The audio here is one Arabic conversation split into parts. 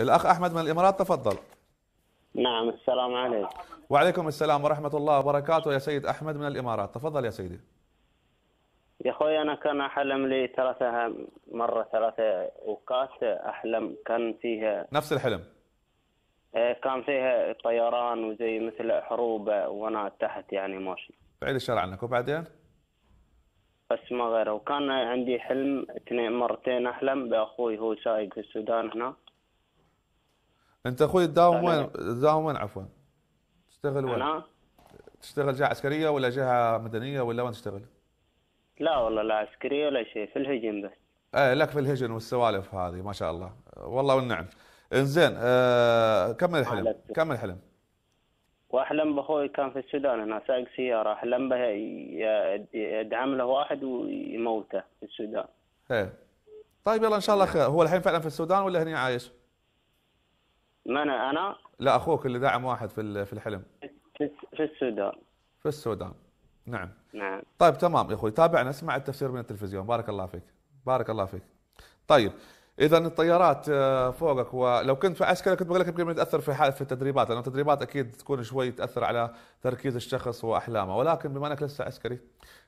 الأخ أحمد من الإمارات تفضل نعم السلام عليكم وعليكم السلام ورحمة الله وبركاته يا سيد أحمد من الإمارات تفضل يا سيدي يا أخوي أنا كان أحلم لي ثلاثة مرة ثلاثة أوقات أحلم كان فيها نفس الحلم إيه، كان فيها طيران وزي مثل حروب وأنا تحت يعني ماشي بعيد الشر عنك وبعدين؟ بس ما غيره وكان عندي حلم اثنين مرتين أحلم بأخوي هو سايق في السودان هنا انت اخوي تداوم وين تداوم وين عفوا تشتغل وين؟ انا تشتغل جهه عسكريه ولا جهه مدنيه ولا وين تشتغل؟ لا والله لا عسكريه ولا شيء في الهجن بس ايه لك في الهجن والسوالف هذه ما شاء الله والله والنعم انزين آه كمل الحلم كمل الحلم واحلم باخوي كان في السودان هنا سائق سياره احلم به يدعم له واحد ويموته في السودان ايه طيب يلا ان شاء الله خير هو الحين فعلا في السودان ولا هنا عايش؟ من انا؟ لا اخوك اللي دعم واحد في في الحلم في السودان في السودان نعم نعم طيب تمام يا اخوي تابعنا اسمع التفسير من التلفزيون بارك الله فيك بارك الله فيك طيب اذا الطيارات آه، فوقك ولو كنت في عسكري كنت بقول لك يمكن تاثر في حال في التدريبات لانه التدريبات اكيد تكون شوي تاثر على تركيز الشخص واحلامه ولكن بما انك لسه عسكري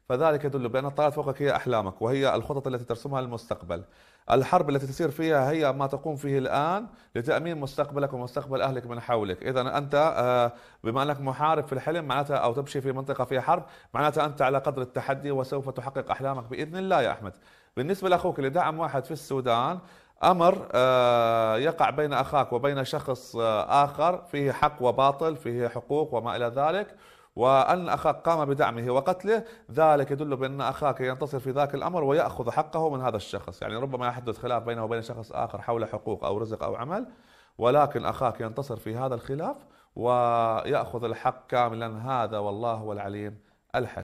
فذلك يدل بان الطيارات فوقك هي احلامك وهي الخطط التي ترسمها للمستقبل الحرب التي تسير فيها هي ما تقوم فيه الآن لتأمين مستقبلك ومستقبل أهلك من حولك إذا أنت آه، بما أنك محارب في الحلم معناتها أو تمشي في منطقة فيها حرب معناتها أنت على قدر التحدي وسوف تحقق أحلامك بإذن الله يا أحمد بالنسبة لأخوك اللي دعم واحد في السودان امر آه، يقع بين اخاك وبين شخص آه، اخر فيه حق وباطل فيه حقوق وما الى ذلك وأن أخاك قام بدعمه وقتله ذلك يدل بأن أخاك ينتصر في ذاك الأمر ويأخذ حقه من هذا الشخص يعني ربما يحدث خلاف بينه وبين شخص آخر حول حقوق أو رزق أو عمل ولكن أخاك ينتصر في هذا الخلاف ويأخذ الحق كاملا هذا والله هو العليم الحكيم